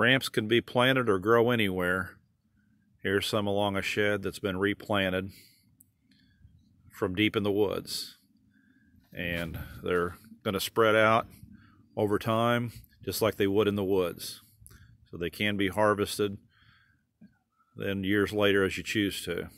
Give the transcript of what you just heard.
Ramps can be planted or grow anywhere. Here's some along a shed that's been replanted from deep in the woods. And they're going to spread out over time just like they would in the woods. So they can be harvested then years later as you choose to.